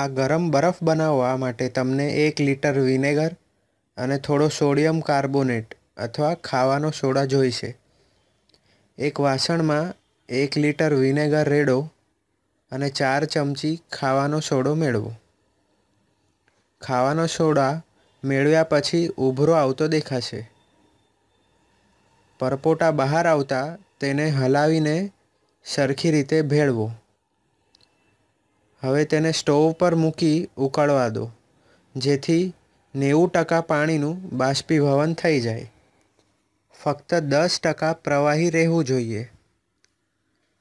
આ ગરમ બરફ બનાવવા માટે તમને એક લિટર વિનેગર અને થોડો સોડિયમ કાર્બોનેટ અથવા ખાવાનો સોડા જોઈશે એક વાસણમાં એક લિટર વિનેગર રેડો અને ચાર ચમચી ખાવાનો સોડો મેળવો ખાવાનો સોડા મેળવ્યા પછી ઉભરો આવતો દેખાશે પરપોટા બહાર આવતા તેને હલાવીને સરખી રીતે ભેળવો હવે તેને સ્ટોવ પર મૂકી ઉકળવા દો જેથી નેવું ટકા પાણીનું બાષ્પીભવન થઈ જાય ફક્ત દસ ટકા પ્રવાહી રહેવું જોઈએ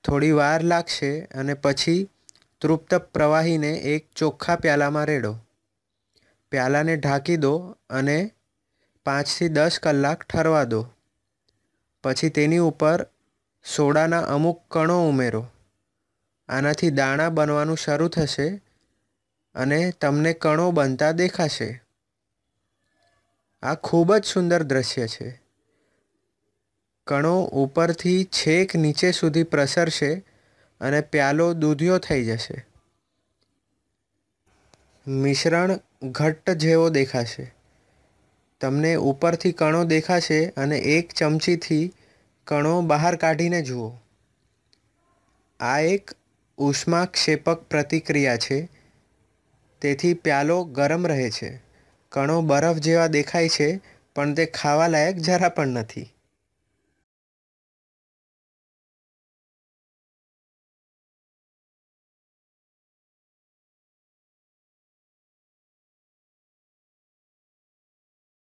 થોડી વાર લાગશે અને પછી તૃપ્ત પ્રવાહીને એક ચોખ્ખા પ્યાલામાં રેડો પ્યાલાને ઢાંકી દો અને પાંચથી દસ કલાક ઠરવા દો પછી તેની ઉપર સોડાના અમુક કણો ઉમેરો આનાથી દાણા બનવાનું શરૂ થશે અને તમને કણો બનતા દેખાશે આ ખૂબ જ સુંદર દ્રશ્ય છે કણો ઉપરથી છેક નીચે સુધી પ્રસરશે અને પ્યાલો દૂધિયો થઈ જશે મિશ્રણ ઘટ્ટ જેવો દેખાશે તમને ઉપરથી કણો દેખાશે અને એક ચમચીથી કણો બહાર કાઢીને જુઓ આ એક ઉષ્માક્ષેપક પ્રતિક્રિયા છે તેથી પ્યાલો ગરમ રહે છે કણો બરફ જેવા દેખાય છે પણ તે ખાવાલાયક જરા પણ નથી